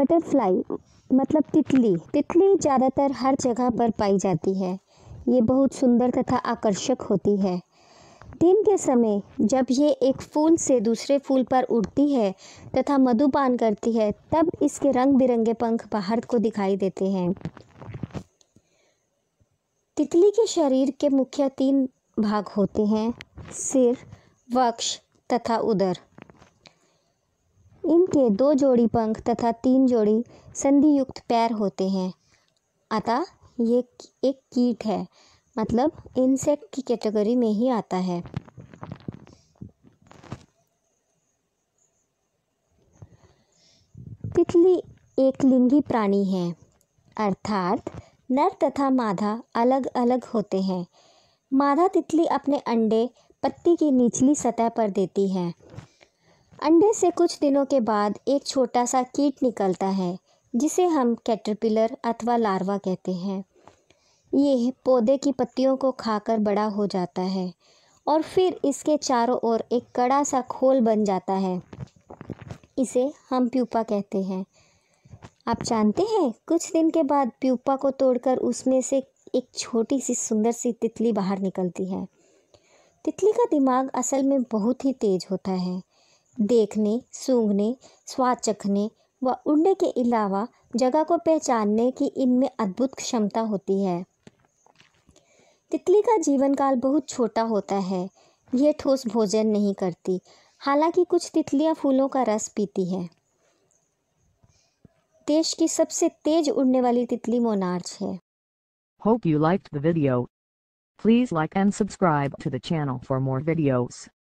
Butterfly मतलब तितली तितली ज़्यादातर हर जगह पर पाई जाती है ये बहुत सुंदर तथा आकर्षक होती है दिन के समय जब ये एक फूल से दूसरे फूल पर उड़ती है तथा मधुपान करती है तब इसके रंग बिरंगे पंख बाहर को दिखाई देते हैं तितली के शरीर के मुख्य तीन भाग होते हैं सिर वक्ष तथा उदर इनके दो जोड़ी पंख तथा तीन जोड़ी संधियुक्त पैर होते हैं अतः ये एक कीट है मतलब इंसेक्ट की कैटेगरी में ही आता है तितली एक लिंगी प्राणी है अर्थात नर तथा मादा अलग अलग होते हैं मादा तितली अपने अंडे पत्ती की निचली सतह पर देती है अंडे से कुछ दिनों के बाद एक छोटा सा कीट निकलता है जिसे हम कैटरपिलर अथवा लार्वा कहते हैं ये पौधे की पत्तियों को खाकर बड़ा हो जाता है और फिर इसके चारों ओर एक कड़ा सा खोल बन जाता है इसे हम प्यूपा कहते हैं आप जानते हैं कुछ दिन के बाद प्यूपा को तोड़कर उसमें से एक छोटी सी सुंदर सी तितली बाहर निकलती है तितली का दिमाग असल में बहुत ही तेज होता है देखने सूंघने स्वाद चखने व उड़ने के अलावा जगह को पहचानने की इनमें अद्भुत क्षमता होती है तितली का जीवन काल बहुत छोटा होता है यह ठोस भोजन नहीं करती हालांकि कुछ तितलियां फूलों का रस पीती हैं देश की सबसे तेज उड़ने वाली तितली मोनार्च है Hope you liked the video. Please like and subscribe to the channel for more videos.